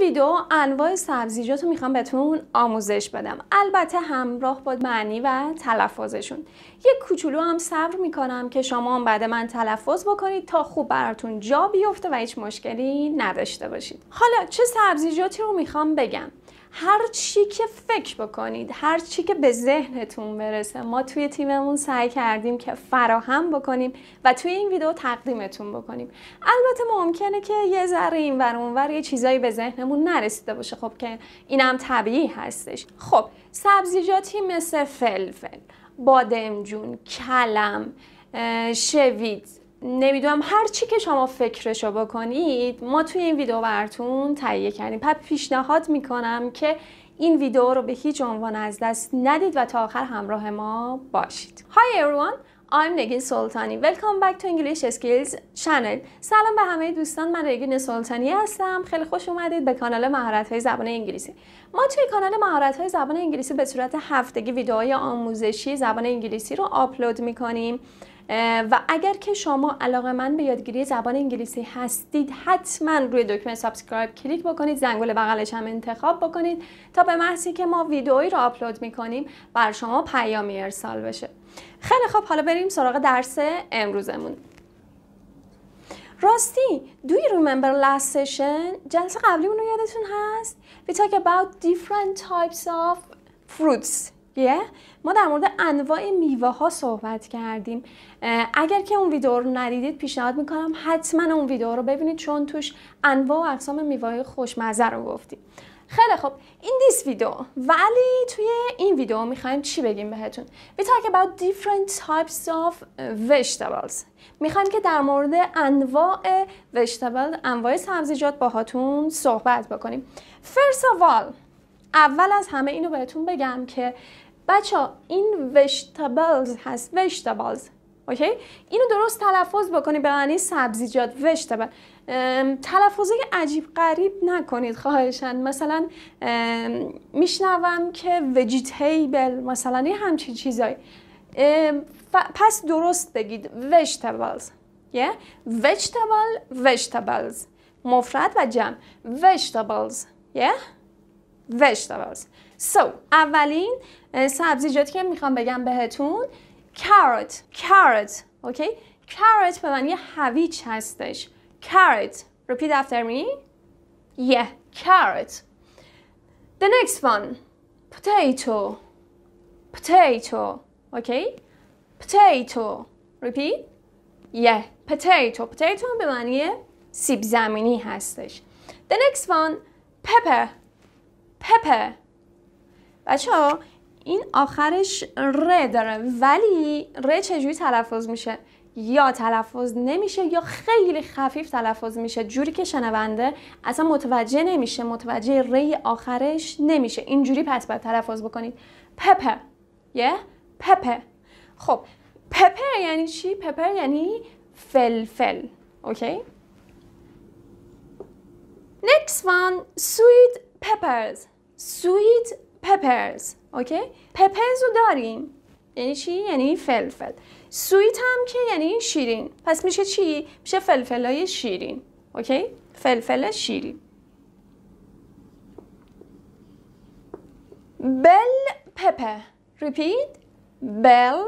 ویدیو انواع سبزیجات رو میخوام بهتون آموزش بدم البته همراه با معنی و تلفظشون یک کوچولو هم صبر میکنم که شما هم بعد من تلفظ بکنید تا خوب براتون جا بیفته و هیچ مشکلی نداشته باشید حالا چه سبزیجاتی رو میخوام بگم هر چی که فکر بکنید هر چی که به ذهنتون برسه ما توی تیممون سعی کردیم که فراهم بکنیم و توی این ویدیو تقدیمتون بکنیم البته ممکنه که یه ذره این ور اونور یه چیزایی به ذهنمون نرسیده باشه خب که اینم طبیعی هستش خب سبزیجاتی مثل فلفل بادمجون کلم شوید نمیدونم هر چی که شما فکرشو بکنید ما توی این ویدیو براتون تهیه کردیم پس پیشنهاد میکنم که این ویدیو رو به هیچ عنوان از دست ندید و تا آخر همراه ما باشید های everyone I'm نگین سلطانی Welcome back to English Skills Channel سلام به همه دوستان من نگین سلطانی هستم خیلی خوش اومدید به کانال مهارت های زبان انگلیسی ما توی کانال مهارت های زبان انگلیسی به صورت هفتگی ویدیوهای آموزشی زبان انگلیسی رو آپلود میکنیم و اگر که شما علاقه من به یادگیری زبان انگلیسی هستید حتما روی دکمه سابسکرایب کلیک بکنید زنگوله بغلش هم انتخاب بکنید تا به محصی که ما ویدئویی رو آپلود میکنیم بر شما پیامی ارسال بشه خیلی خب حالا بریم سراغ درس امروزمون راستی do you remember last session جلسه قبلیمون رو یادتون هست we talk about different types of fruits یه، ما در مورد انواع میوه ها صحبت کردیم اگر که اون ویدیو رو ندیدید پیشنهاد میکنم حتما اون ویدیو رو ببینید چون توش انواع و اقسام میوه خوشمزه رو گفتیم خیلی خب این دیس ویدیو ولی توی این ویدیو میخوایم چی بگیم بهتون We talk about different types of vegetables میخوایم که در مورد انواع vegetable انواع سبزیجات باهاتون صحبت بکنیم First of all اول از همه اینو بهتون بگم که بچه ها این vegetables هست vegetables. اوکی اینو درست تلفظ بکنید به معنی سبزیجات vegetables. تلفظ عجیب قریب نکنید خواهشن مثلا میشنوم که vegetable مثلا یه همچین چیزایی پس درست بگید vegetables. یه vegetable وشتبلز مفرد و جمع وشتبلز یه vegetables. So اولین سبزیجاتی که میخوام بگم بهتون carrot carrot اوکی okay? carrot به معنی هویج هستش carrot repeat after me yeah carrot the next one potato potato okay? potato repeat yeah potato potato به معنی سیب زمینی هستش the next one pepper پپه بچه ها این آخرش ر داره ولی ر چجوری تلفظ میشه یا تلفظ نمیشه یا خیلی خفیف تلفظ میشه جوری که شنونده اصلا متوجه نمیشه متوجه ری آخرش نمیشه اینجوری پس باید تلفظ بکنید پپه یه پپه خب پپر یعنی چی؟ پپر یعنی فلفل اوکی؟ Next one sweet peppers سویت پپرز اوکی پپرز رو داریم یعنی چی یعنی فلفل سویت هم که یعنی شیرین پس میشه چی میشه فلفلای شیرین اوکی فلفل شیرین بل پپه ریپیت بل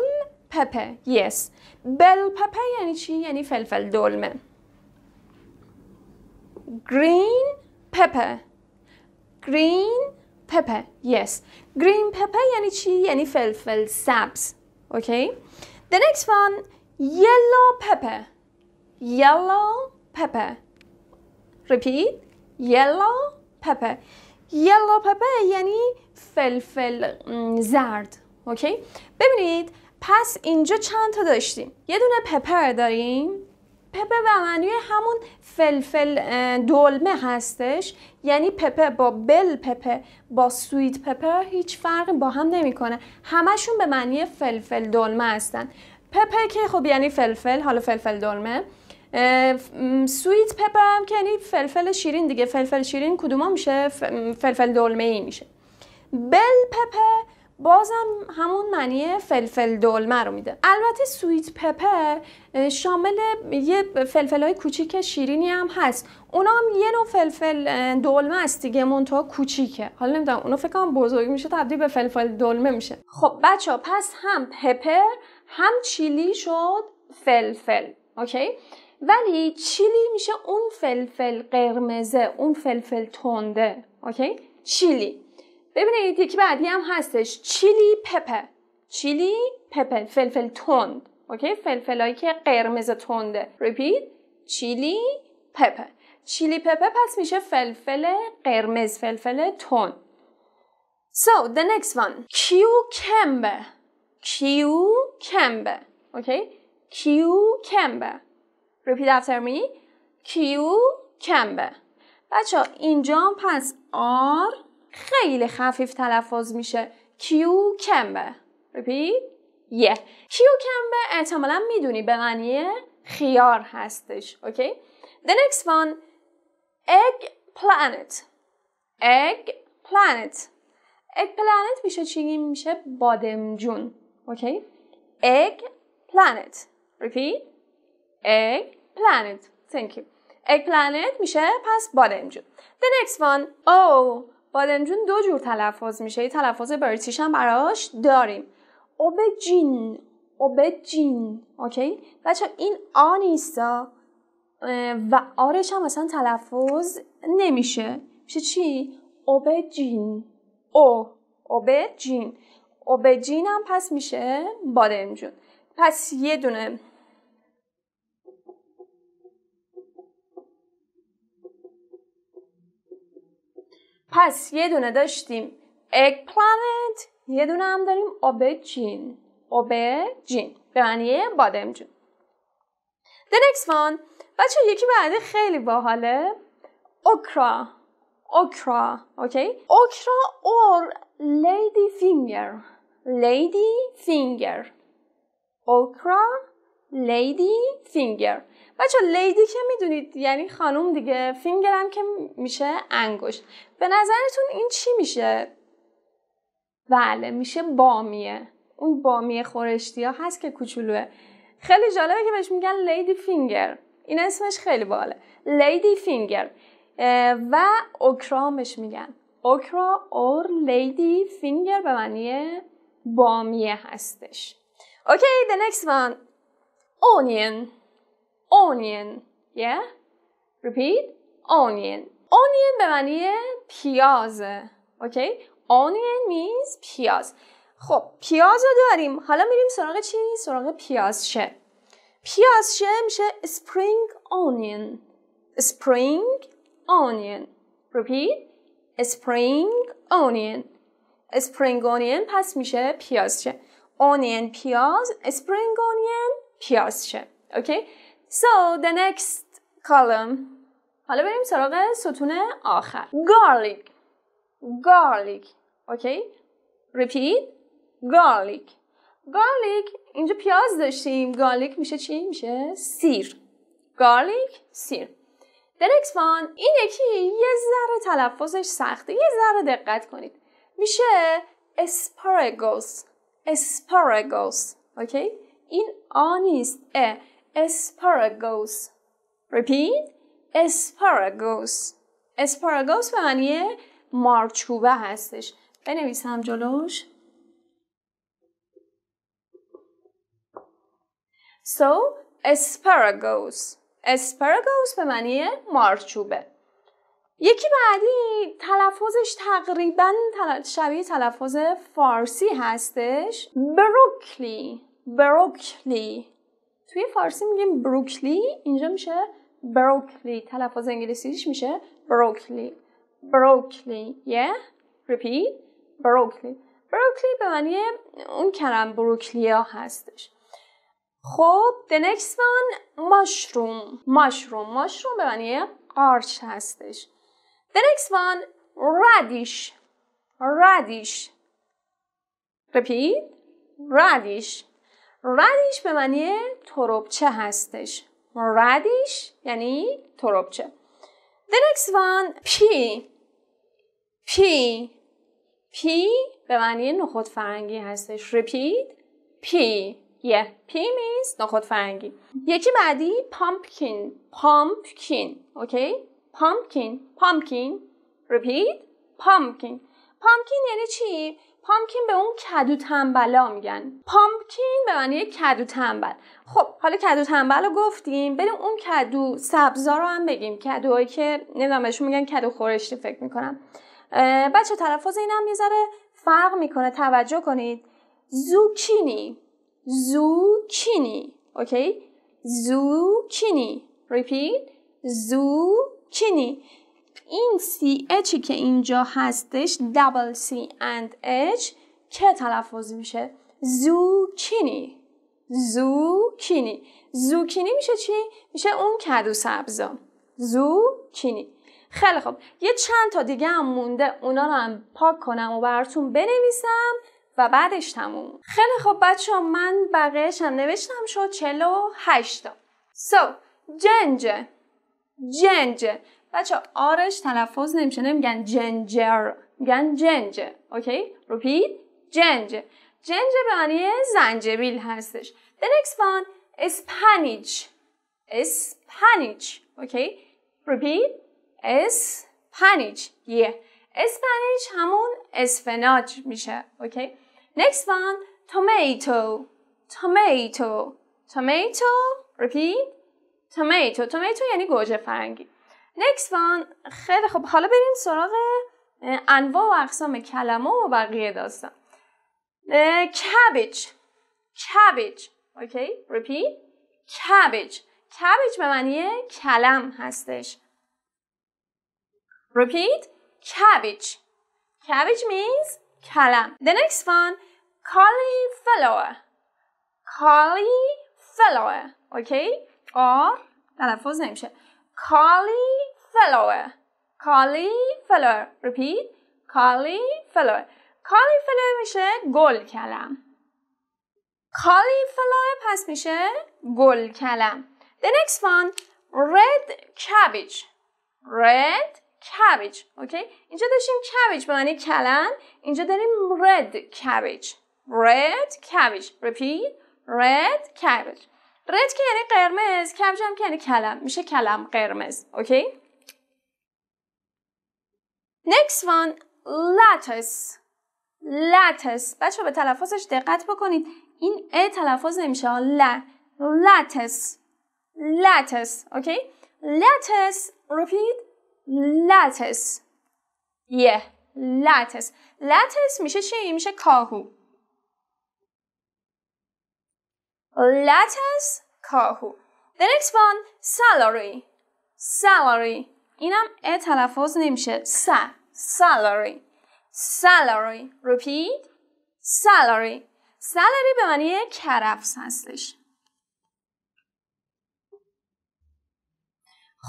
پپه یس بل پپه یعنی چی یعنی فلفل دلمه گرین پپه گرین pepper yes green pepper یعنی چی یعنی فلفل سبز okay the next one yellow pepper yellow pepper repeat yellow pepper yellow pepper یعنی فلفل زرد okay. ببینید پس اینجا چند تا داشتیم یه دونه پپر داریم پپه به معنی همون فلفل دلمه هستش یعنی پپه با بل پپه با سویت پپر هیچ فرقی با هم نمیکنه همشون به معنی فلفل دلمه هستن پپه که خب یعنی فلفل حالا فلفل دلمه سویت پپه هم که یعنی فلفل شیرین دیگه فلفل شیرین کدوم میشه فلفل دلمه ای میشه بل پپه بازم همون معنی فلفل دلمه رو میده البته سویت پپر شامل یه فلفل های کوچیک شیرینی هم هست اونا هم یه نوع فلفل دلمه است دیگه منتها کوچیکه حالا نمیدونم اونو فکر کنم بزرگ میشه تبدیل به فلفل دلمه میشه خب بچه پس هم پپر هم چیلی شد فلفل اوکی ولی چیلی میشه اون فلفل قرمزه اون فلفل تنده اوکی چیلی ببینید یکی بعدی هم هستش چیلی پپه چیلی پپه فلفل تند اوکی فلفلایی که قرمز تنده ریپیت چیلی پپه چیلی پپه پس میشه فلفل قرمز فلفل تند So the next one کیوکمبه کیوکمبه اوکی کیوکمبه Repeat after me کیوکمبه بچه اینجا پس آر خیلی خفیف تلفظ میشه کیوکمبه ریپیت یه yeah. کیوکمبه احتمالا میدونی به معنی خیار هستش اوکی the next one egg planet egg planet egg planet میشه چی میشه بادمجون اوکی egg planet repeat egg planet thank you egg planet میشه پس بادمجون the next one oh بادمجون دو جور تلفظ میشه یه تلفظ بریتیش هم براش داریم اوبجین اوبجین اوکی بچه این آ نیستا و آرش هم مثلا تلفظ نمیشه میشه چی اوبجین او اوبجین اوبجین هم پس میشه بادمجون. پس یه دونه پس یه دونه داشتیم اگ پلانت یه دونه هم داریم جین، جین به معنی بادمجون The next one بچه یکی بعدی خیلی باحاله اوکرا اوکرا اوکی اوکرا اور لیدی فینگر لیدی فینگر اوکرا لیدی فینگر بچه لیدی که میدونید یعنی خانوم دیگه فینگرم که میشه انگشت به نظرتون این چی میشه بله میشه بامیه اون بامیه خورشتی ها هست که کوچولوه خیلی جالبه که بهش میگن لیدی فینگر این اسمش خیلی باله لیدی فینگر و اوکرامش میگن اوکرا اور لیدی فینگر به معنی بامیه هستش اوکی okay, the next one onion yeah repeat onion onion به معنی پیازه اوکی onion means پیاز خب پیاز رو داریم حالا میریم سراغ چی سراغ پیاز شه میشه spring onion spring onion repeat spring onion spring onion پس میشه پیازچه onion پیاز spring onion پیاز پیازچه اوکی So the next column حالا بریم سراغ ستون آخر garlic garlic okay. repeat garlic garlic اینجا پیاز داشتیم garlic میشه چی میشه سیر garlic سیر the next one این یکی یه ذره تلفظش سخته یه ذره دقت کنید میشه asparagus asparagus okay. این آ نیست asparagus repeat asparagus asparagus به معنی مارچوبه هستش بنویسم جلوش So, asparagus. Asparagus به معنی مارچوبه. یکی بعدی تلفظش تقریبا شبیه تلفظ فارسی هستش بروکلی بروکلی توی فارسی میگیم بروکلی اینجا میشه بروکلی تلفظ انگلیسیش میشه بروکلی بروکلی یه ریپیت بروکلی بروکلی به معنی اون کرم بروکلیا هستش خب the next one مشروم، مشروم، مشروم به معنی قارچ هستش the next one رادیش رادیش repeat رادیش ردیش به معنی تروبچه هستش ردیش یعنی تروبچه The next one P P P به معنی نخود فرنگی هستش Repeat P yeah. P means نخود فرنگی یکی بعدی pumpkin pumpkin اوکی okay? pumpkin pumpkin repeat pumpkin pumpkin یعنی چی پامکین به اون کدو تنبلا میگن پامکین به معنی کدو تنبل خب حالا کدو تنبل رو گفتیم بریم اون کدو سبزا رو هم بگیم کدوهایی که نمیدونم میگن کدو خورشتی فکر میکنم بچه تلفظ این هم میذاره فرق میکنه توجه کنید زوکینی زوکینی اوکی زوکینی ریپیت زوکینی این CH که اینجا هستش double C and H چه تلفظ میشه؟ زوکینی زوکینی زوکینی میشه چی؟ میشه اون کدو سبزا زوکینی خیلی خب یه چند تا دیگه هم مونده اونا رو هم پاک کنم و براتون بنویسم و بعدش تموم خیلی خب بچه ها من بقیهش هم نوشتم شد چلو هشتا سو so, جنجه جنجه بچه آرش تلفظ نمیشه نمیگن جنجر میگن جنج اوکی repeat جنج جنج به معنی زنجبیل هستش the next one اسپانیچ اسپانیچ اوکی repeat اسپانیچ یه اسپانیچ همون اسفناج میشه اوکی next one tomato tomato tomato repeat tomato tomato یعنی گوجه فرنگی next one خیلی خب حالا بریم سراغ انواع و اقسام کلمه و بقیه داستان cabbage cabbage اوکی repeat cabbage cabbage به معنی کلم هستش repeat cabbage cabbage means کلم the next one cauliflower cauliflower اوکی آر تلفظ نمیشه cauliflower cauliflower repeat cauliflower cauliflower میشه گل کلم cauliflower پس میشه گل کلم the next one red cabbage red cabbage okay اینجا داشتیم cabbage به معنی کلم اینجا داریم red cabbage red cabbage repeat red cabbage رد که یعنی قرمز کبج هم که یعنی کلم میشه کلم قرمز اوکی next one لاتس، لاتس. بچه به تلفظش دقت بکنید این ا تلفظ نمیشه ل لاتس، لاتس، اوکی لاتس، repeat لاتس، یه لاتس، لاتس میشه چی میشه کاهو lettuce کاهو The next one salary salary اینم ا تلفظ نمیشه س salary salary repeat salary salary به معنی کرفس هستش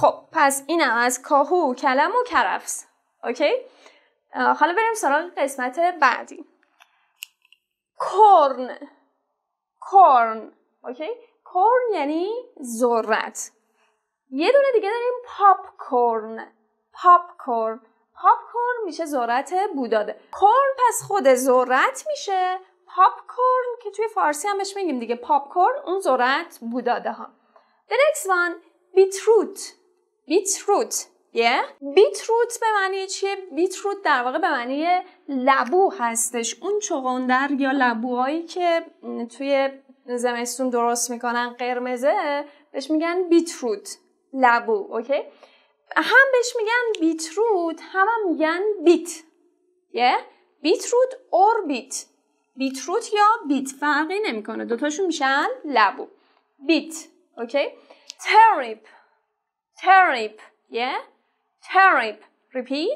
خب پس اینم از کاهو کلم و کرفس اوکی حالا بریم سراغ قسمت بعدی کرن کرن اوکی کورن یعنی ذرت یه دونه دیگه داریم پاپ کورن پاپ کورن پاپ کورن میشه ذرت بوداده کورن پس خود ذرت میشه پاپ کورن که توی فارسی همش میگیم دیگه پاپ کورن اون ذرت بوداده ها The next one بیتروت بیتروت یه به معنی چیه بیتروت در واقع به معنی لبو هستش اون چغندر یا لبوهایی که توی زمستون درست میکنن قرمزه بهش میگن بیتروت لبو اوکی هم بهش میگن بیتروت هم, هم میگن بیت یه بیتروت اور بیت بیتروت یا بیت فرقی نمیکنه دوتاشون میشن لبو بیت اوکی تریپ تریپ یه تریپ ریپیت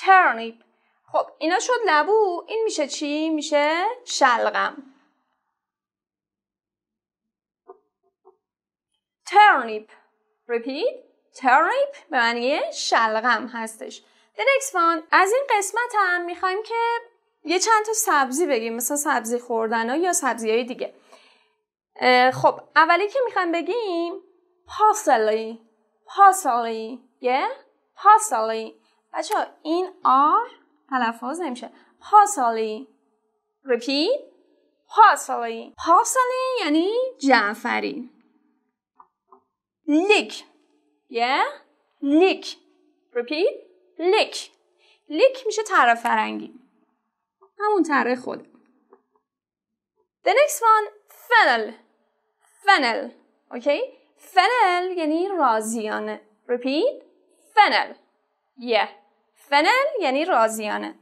تریپ خب اینا شد لبو این میشه چی میشه شلغم turnip repeat turnip به معنی شلغم هستش the next one از این قسمت هم میخوایم که یه چند تا سبزی بگیم مثلا سبزی خوردن ها یا سبزی های دیگه خب اولی که میخوایم بگیم پاسلی پاسلی یه پاسلی بچه این آر تلفظ نمیشه پاسلی repeat پاسلی پاسلی یعنی جعفری lick. Yeah? lick. Repeat. lick. lick میشه طرف فرنگی. همون طرف خود. The next one funnel. funnel. Okay? funnel یعنی رازیانه. Repeat. funnel. Yeah. funnel یعنی رازیانه.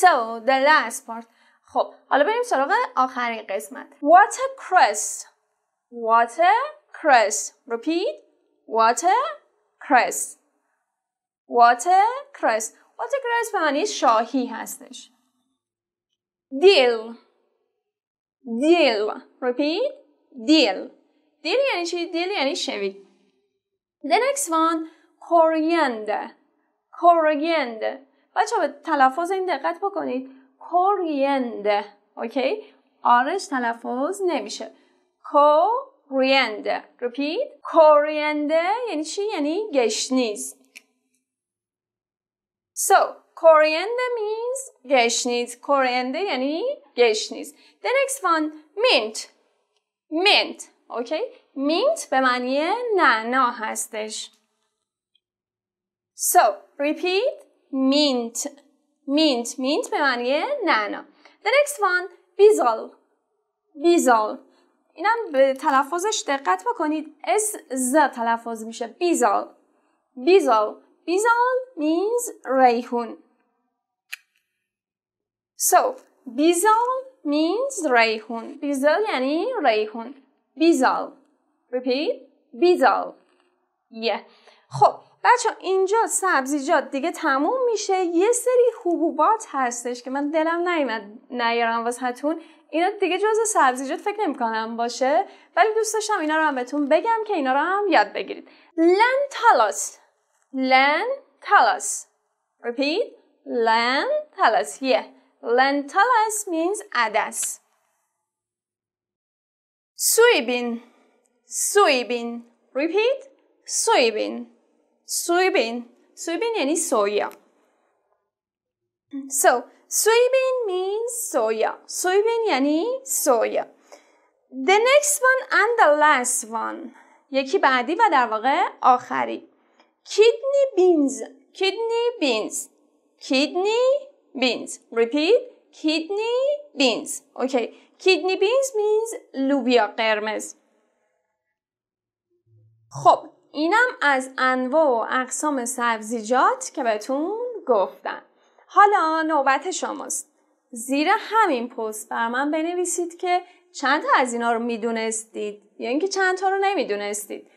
So, the last part. خب حالا بریم سراغ آخرین قسمت. What a crest. What a cress. Repeat. Water cress. Water cress. Water cress به معنی شاهی هستش. Deal. Deal. Repeat. Deal. Deal یعنی چی؟ Deal یعنی شوی. The next one. Coriander. Coriander. بچه به تلفظ این دقت بکنید. Coriander. اوکی؟ آرش تلفظ نمیشه. Co کورینده repeat کورینده یعنی چی؟ یعنی گشنیز so کورینده means گشنیز کورینده یعنی گشنیز the next one مینت، مینت، okay مینت به معنی نعنا هستش so رپید مینت، مینت، مینت به معنی نعنا the next one بیزال بیزال اینم به تلفظش دقت بکنید اس ز تلفظ میشه بیزال بیزال بیزال means ریحون so بیزال means ریحون بیزال یعنی ریحون بیزال repeat بیزال yeah. خب بچه اینجا سبزیجات دیگه تموم میشه یه سری حبوبات هستش که من دلم نیمد نیارم واسهتون اینا دیگه جز سبزیجات فکر کنم باشه ولی دوست داشتم اینا رو هم بهتون بگم که اینا رو هم یاد بگیرید لنتالاس لنتالاس repeat لنتالاس yeah لنتالاس means عدس سویبین سویبین repeat سویبین soybean. Soybean یعنی سویا. So, soybean means soya. Soybean یعنی سویا. The next one and the last one. یکی بعدی و در واقع آخری. Kidney beans. Kidney beans. Kidney beans. Repeat. Kidney beans. Okay. Kidney beans means لوبیا قرمز. خب اینم از انواع و اقسام سبزیجات که بهتون گفتن حالا نوبت شماست زیر همین پست بر من بنویسید که چند تا از اینا رو میدونستید یا اینکه چند تا رو نمیدونستید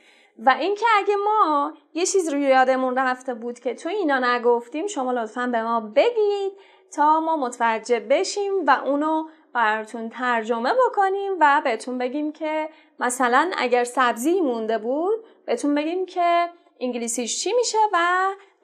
و اینکه اگه ما یه چیز رو یادمون رفته بود که تو اینا نگفتیم شما لطفا به ما بگید تا ما متوجه بشیم و اونو براتون ترجمه بکنیم و بهتون بگیم که مثلا اگر سبزی مونده بود بهتون بگیم که انگلیسیش چی میشه و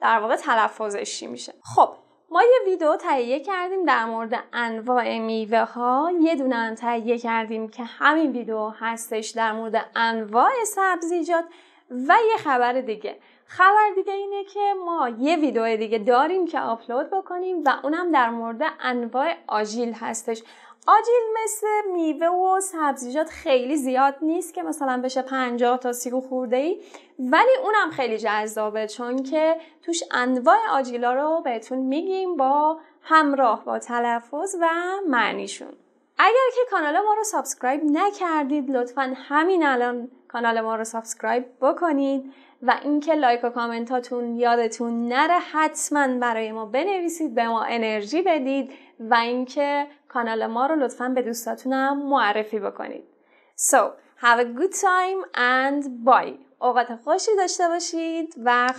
در واقع تلفظش چی میشه خب ما یه ویدیو تهیه کردیم در مورد انواع میوه ها یه دونه هم تهیه کردیم که همین ویدیو هستش در مورد انواع سبزیجات و یه خبر دیگه خبر دیگه اینه که ما یه ویدیو دیگه داریم که آپلود بکنیم و اونم در مورد انواع آژیل هستش آجیل مثل میوه و سبزیجات خیلی زیاد نیست که مثلا بشه پنجاه تا 30 خورده ای ولی اونم خیلی جذابه چون که توش انواع آجیلا رو بهتون میگیم با همراه با تلفظ و معنیشون اگر که کانال ما رو سابسکرایب نکردید لطفا همین الان کانال ما رو سابسکرایب بکنید و اینکه لایک و کامنتاتون یادتون نره حتما برای ما بنویسید به ما انرژی بدید و اینکه کانال ما رو لطفا به دوستاتونم معرفی بکنید So, have a good time and bye اوقات خوشی داشته باشید و